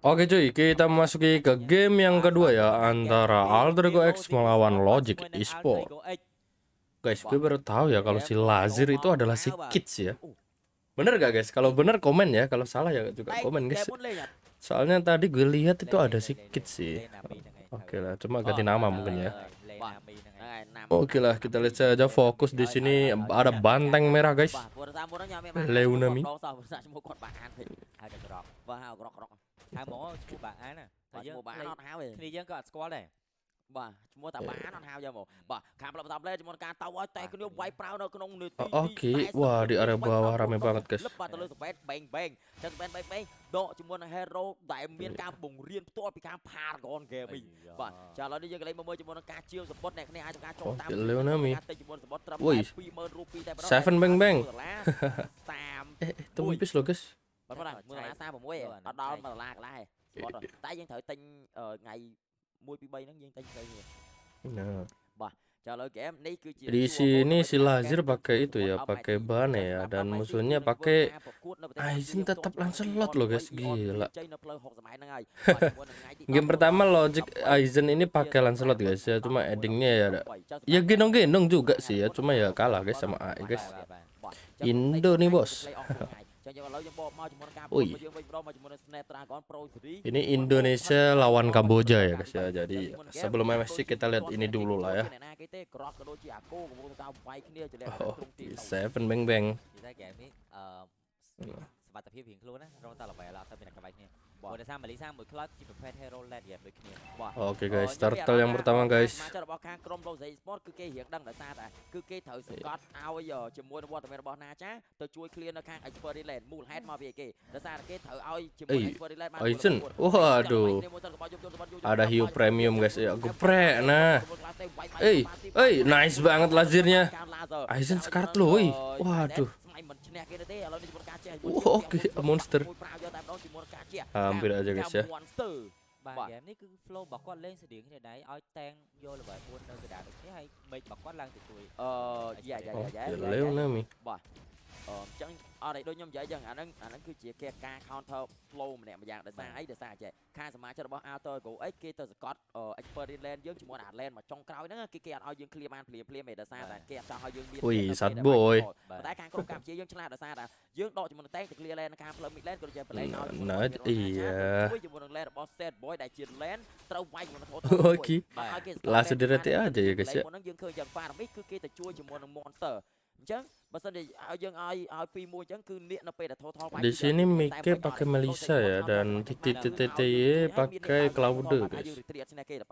Oke cuy, kita masuki ke game yang kedua ya antara Alter Ego X melawan Logic Esport. Guys, gue baru tahu ya kalau si Lazir itu adalah si Kids ya. Bener gak guys? Kalau bener komen ya, kalau salah ya juga komen guys. Soalnya tadi gue lihat itu ada si Kids sih. Oke lah, cuma ganti nama mungkin ya. Oke lah, kita lihat saja fokus di sini ada banteng merah guys. Leunami. ហៅហ្មងឈ្មោះបាអានតែយើងបាអានអត់ហៅទេគ្នាយើងក៏អត់ស្គាល់ដែរបាទឈ្មោះតាបាអានអត់ហៅយ៉ាងមកបាទការប្លប់តាប់លេជាមួយការតោឲ្យតែគ្នាវាយប្រៅនៅក្នុងនាទីអូខេវ៉ាឌីអរបាវ៉ារ៉ាមេបាងកេសបាទទៅលើសវេតបែងបែងចឹងបែងបែងបែងដកជាមួយនឹងហេរ៉ូដែលមានការបង្រៀនផ្ទាល់ពីការ Paragon Gaming បាទចាឥឡូវនេះយើងកន្លែងមើលជាមួយនឹងការជាវសបុតអ្នកគ្នាអាចការចូលតាមលើណាមីតែជាមួយសបុតត្រឹម20000រូបពីតែប៉ុណ្ណោះ7 bang bang 30ទៅពី slow guys Nah. Di sini si Lazir pakai itu ya, pakai ban ya, dan musuhnya pakai Aizen tetap Lancelot loh guys, gila. Game pertama logic Aizen ini pakai Lancelot guys ya, cuma addingnya ya, ya genong genong juga sih ya, cuma ya kalah guys sama AI guys. Indo nih bos. Wih, ini Indonesia lawan Kamboja ya guys ya jadi sebelum main kita lihat ini dulu lah ya oh seven bang bang Oke guys, turtle yang pertama guys. waduh, ada hiu premium guys, ya gue nah. Hey, hey, nice banget lazirnya. Aizen sekarat loh, woi, waduh. Oh, Oke, okay. monster. Ah, តាមវីរៈយើងចេះបាទហ្គេមនេះគឺ flow របស់គាត់លេងស្តៀងគ្នាដែរឲ្យតែងយកល្បែ4នៅកណ្ដាលដូចនេះហើយមេឃរបស់គាត់ឡើងទៅជួយអឺយ៉ាយ៉ាយ៉ាយ៉ាលេវណាមីបាទអញ្ចឹងអត់ឯដូចខ្ញុំនិយាយចឹងអាហ្នឹងអាហ្នឹងគឺជាគេការ counter flow ម្នាក់ម្យ៉ាងដោយសារអីដោយសារចេះខាងសមាជិករបស់ Alter Go អីគេទៅសកត់ experience lane យើងជាមួយអា lane មកចុងក្រោយហ្នឹងគេគេអត់ឲ្យយើង clear បានភ្លាមភ្លាមឯដោយសារតែគេអត់ចង់ឲ្យយើងមានអុយសាត់បូយតែខាងក្រុមកម្ពុជាយើងឆ្លាតដោយសារតែយើងដកជាមួយនឹងតែងទៅ clear lane ខាងផ្លូវ mid lane ក៏ជា play ឲ្យណឺអីជាមួយនឹង lane របស់ Set Boy ដែលជា lane ត្រូវវាយជាមួយនឹង Auto អូយគេឡាសិដិរតិអាចគេជាមួយនឹងយើងឃើញយ៉ាងប៉ារ៉ាមីគឺគេទៅជួយជាមួយនឹង Monster Di sini Mike pakai Melissa ya dan titik-titik Titi pakai Clouder guys.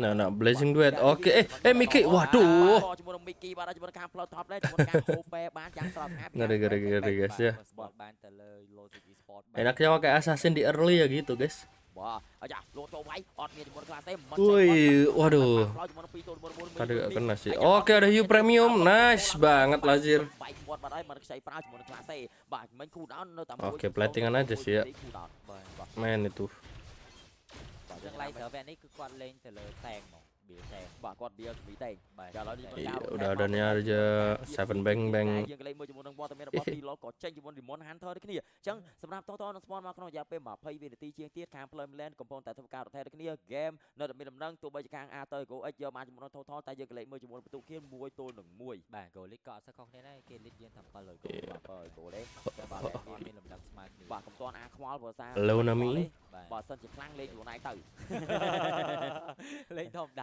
Nah nah Blazing Duet. Oke eh eh Mike waduh. Ngeri ngeri ngeri guys ya. Enaknya pakai assassin di early ya gitu guys woi waduh. Tadi gak kena sih. Oke, ada hiu premium. Nice banget Lazir. Oke, platingan aja sih ya. Main itu. បៀលតែបាទគាត់បៀលជំនីតែបាទឥឡូវនេះដល់ដល់នេះជា seven bank bank យើងលេងមួយជាមួយនឹងវត្តមានរបស់ T-Log ក៏ចេញជាមួយ Demon Hunter ដូចគ្នាអញ្ចឹងសម្រាប់តតនឹងស្មន់មកក្នុងរយៈពេល20វិនាទីជាងទៀតខាង Plum Land កំពុងតែធ្វើការរថែដូចគ្នា game នៅតែមានដំណឹងទោះបីជាខាង A ទៅ Go X យកមកជាមួយនឹង Total តែយើងក៏លេងមើលជាមួយបន្ទុកគៀន1ទល់នឹង1បាទ Go League ក៏អត់សូវខុសគ្នាដែរគេ lead យើងតែ7លុយ Go 7 Go League បាទមានលំដាប់ស្មើគ្នាបាទកំតាន់អាខ្វល់ព្រោះសារ Lonami បើសិនជាខ្លាំងលេងខ្លួនឯងទៅលេងធម្មត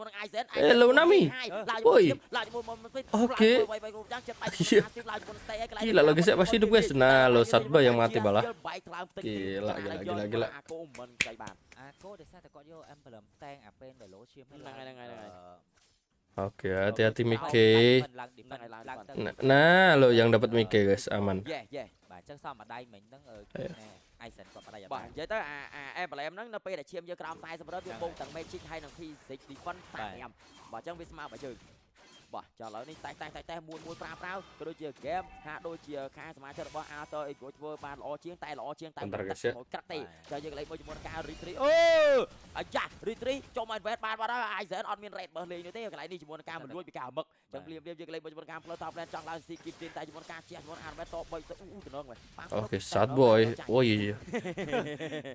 Oke. Gila logisnya pasti hidup guys Nah lo Satba yang mati balah Gila gila gila gila Oke, hati-hati Mike Nah, lo yang dapat Mike guys aman អាយសិនគាត់បដិយបាទនិយាយទៅអាអា emblem ហ្នឹងនៅពេលដែលឈាមយើងក្រោម40%វាបូកទាំង magic ហើយនិង physics defense 45បាទអញ្ចឹងវាស្មើបើយើងបាទចាឥឡូវនេះតែតែតែតែមួយមួយប្រាប្រាក៏ដូចជាហ្គេមហាក់ដូចជាការសមាជិករបស់ Alter Ego ធ្វើបានល្អជាងតែល្អជាងតែមិនក្រាក់ទេចាយើងលេងមួយជាមួយការ Retreat អូអាយ៉ា Retreat ចុំ Advance បានបាត់ហើយ Aizen អត់មាន Red បើលេងនោះទេកន្លែងនេះជាមួយការមលួចពីការអាមឹកចឹងព្រាមព្រាមយើងលេងមួយជាមួយការផ្លើតបលែនចង់ឡើង C Kip ទៀតតែជាមួយការជះជាមួយ Armet ត3ទៅអូដំណងវិញអូខេ Shot Boy អូយ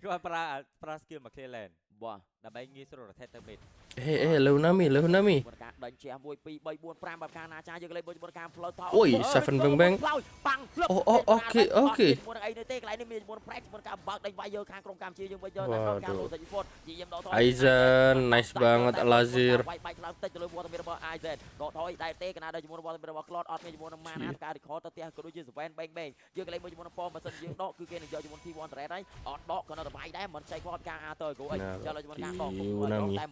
គាត់ប្រើប្រើ skill មក clear lane បាទដើម្បីងាយស្រួលរថេតទៅ mid ហេហេលើណាមីលើណាមីការដេញជះ1 2 3 45បែបការណាចាយើងលេងមួយជាមួយការផ្លូវតអូយ Seven Bang Bang បាំងផ្លឹបអូអូអូខេអូខេមួយអីនៅទេកន្លែងនេះមានជាមួយប្រែជាមួយការបើកដេញវាយយកខាងក្រុមកម្ពុជាយើងវិញយកដល់ការលូសាជីហ្វុតជាយមដល់ថយ Aizen nice banget Lazir បាយបាយខ្លាំងតិចទៅលើវត្តមានរបស់ Aizen ក៏ថយដែរទេកណាដល់ជាមួយវត្តមានរបស់ Cloud អត់មានជាមួយនឹង Mana ការ record ទៅផ្ទះក៏ដូចជា Seven Bang Bang យើងលេងមួយជាមួយនឹងប៉មបើសិនយើងដកគឺគេនឹងយកជាមួយ T1 Red ហើយអត់ដកក៏នៅតែបាយដែរមិនចៃគាត់ការអាទៅគូអីចូលជាមួយការដកគាត់តែ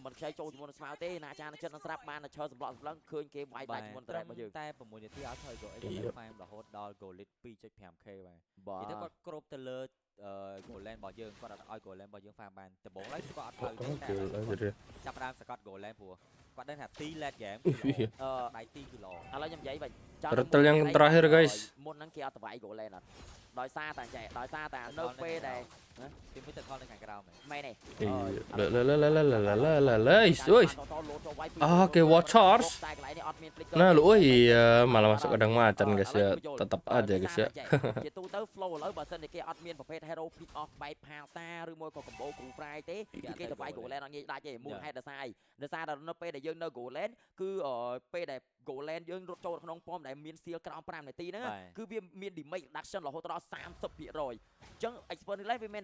មិនខ្ចីចូលជាមួយនឹងស្មៅទេណាចានឹងចិត្តនឹងស្រាប់បានឈើសម្លក់សម្លឹងឃើញគេវាយបាច់មុនត្រែរបស់យើងតែ6នាទីអត់ថយ goal អីទៅហ្វាមរហូតដល់ goal lead 2.5k បាទនិយាយទៅគាត់គ្របទៅលើអឺ goal line របស់យើងគាត់អត់ឲ្យ goal line របស់យើងហ្វាមបានដំបូងឡើយគាត់អត់ត្រូវតែចាប់ដើមសកាត់ goal line ព្រោះគាត់ដឹងថាទី late game អឺដៃទីគឺល្អឥឡូវខ្ញុំនិយាយបាច់ចាំរត់ទៅយ៉ាងត្រៃហេរ guys មុនហ្នឹងគេអត់ទៅវាយ goal line អត់ដោយសារតែចេះដោយសារតែនៅពេលដែលគេមិនទៅខលនៅខាងក្រោមមែនទេលើលើលើលើលើលើលើលើលើអុយអូគេ watch charge ណាលុយមកឡំសក់ដឹងមកអចិនគេតតអត់គេជាទូទៅ flow ឥឡូវបើសិនជាគេអត់មានប្រភេទ hero pick off បែបផាសាឬមួយក៏កម្បោគ្រូហ្វ្រាយទេគេទៅបាយ goal land អត់ងាយដាច់ទេមូលហេតុដល់ស្អីដល់សារដល់នៅពេលដែលយើងនៅ goal land គឺពេលដែល goal land យើងរត់ចូលក្នុងប៉មដែលមានសៀលក្រោម5នាទីហ្នឹងគឺវាមាន damage reduction រហូតដល់30%អញ្ចឹង expert នេះឡើងវាមាន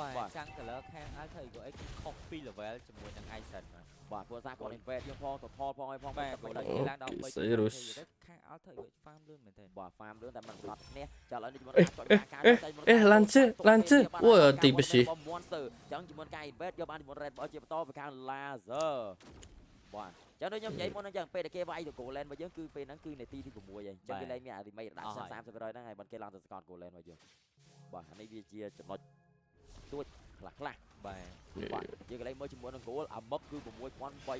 បាទអញ្ចឹង color ខាង Alter Ego X ខុសពី level ជាមួយនឹង Aizen បាទធ្វើសារគាត់ invade យើងផងទៅផលផងឲ្យផងបាទគាត់ឡើងឡើងដល់3ខាង Alter Ego X farm លឿនមែនទេបាទ farm លឿនតែមិនផ្លាត់ភ្នេះចាឥឡូវនេះជាមួយគាត់ការការតែជាមួយអេឡានជឺឡានជឺអូទីបេស៊ីអញ្ចឹងជាមួយការ invade យកបានជាមួយ Red Bull ជាបន្តពីខាង Laser បាទចឹងដូចខ្ញុំនិយាយមុនហ្នឹងចឹងពេលដែលគេវាយទៅ Golan របស់យើងគឺពេលហ្នឹងគឺនាទីទី6ហើយចឹងគេលេងមាន remake រដាស់30%ហ្នឹងហើយមិនគេឡើងទៅ Scott Golan របស់យើងបាទអានេះវាជាចំណុច do it. ខ្លះខ្លះបាទយើងកន្លែងមើលជាមួយនឹងគោលអាមឹបគឺ6300បាត់ហើយ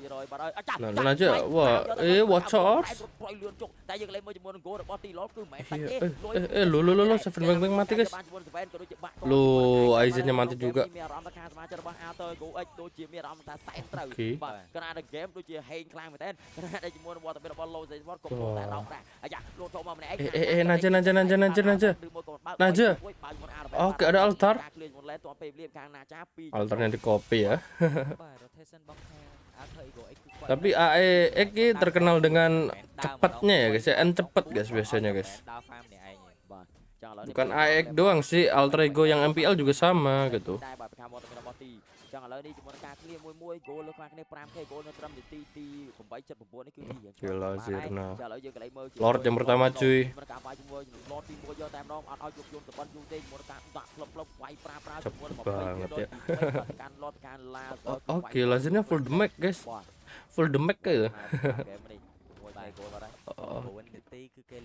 អាចាឡើងជើវ៉ាអេ watch out ប្រយលឿនចុកតែយើងកន្លែងមើលជាមួយនឹងគោលរបស់ទីឡុលគឺមិនមែនតែទេអេលូលូលូសាហ្វិនវិញវិញមកតិចគេលូអៃសិនញ៉ាំមកតិច juga មានអារម្មណ៍ថាការសមាជិករបស់ Arthur Go X ដូចជាមានអារម្មណ៍ថាសែនត្រូវបាទគណៈដល់ game ដូចជាហេងខ្លាំងមែនតើគណៈដល់ជាមួយនឹងវត្តមានរបស់ Low Sport ក៏ប៉ុន្តែរោមដែរអាចាលូចូលមកម្នាក់ឯងអេអេណាជើណាជើណាជើណាជើណាជើណាជើអូខេដល់ altar ខាង alternatif kopi ya. ya Tapi AE ini terkenal dengan cepatnya ya guys ya, N cepet guys biasanya guys. Bukan AE doang sih, Alter Ego yang MPL juga sama gitu chẳng lời đi chỉ mui mui gô lực mang cái pram kê gô nó trăm thì ti ti không bảy chân bốn đấy cứ lord chấm bữa tám chui lord full damage guys full damage cái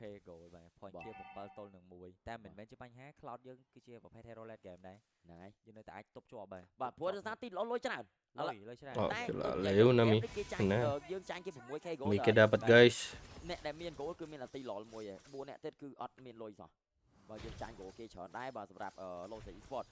K goal បាទ point ជា7ទល់នឹង1តែមិនមែនជាបញ្ហា cloud យើងគឺជាប្រភេទ hero late game ដែរហ្នឹងហើយយើងនៅតែអាចទប់ជាប់បាទបាទព្រោះដោយសារទីល្អលុយច្រើនឥឡូវលុយច្រើនតែលេវណាមីណាយើងចាញ់គេ 6K goal មីគេដាបាត់ guys អ្នកដែលមាន goal គឺមានតែទីល្អមួយឯង4អ្នកទៀតគឺអត់មានលុយសោះបើយើងចាញ់ goal គេច្រើនដែរបើសម្រាប់ low set e-sport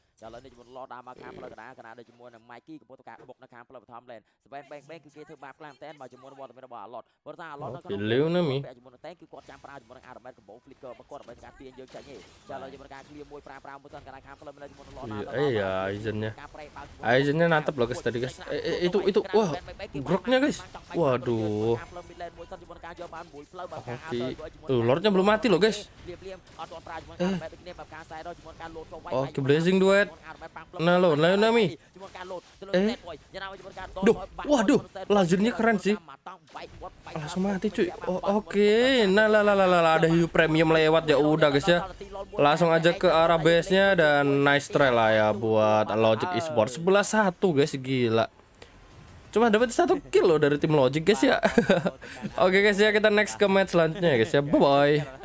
itu itu wah groknya guys waduh oke okay. lordnya belum mati loh guys oke blazing duet Nah lo, nah, nah Eh Duh, waduh Lanjutnya keren sih Langsung mati cuy oh, Oke okay. Nah lah lah lah lah, Ada hiu premium lewat ya udah guys ya Langsung aja ke arah base-nya Dan nice try lah ya Buat Logic Esports 11 satu guys Gila cuma dapat satu kill loh dari tim Logic guys ya oke okay, guys ya kita next ke match selanjutnya guys ya bye bye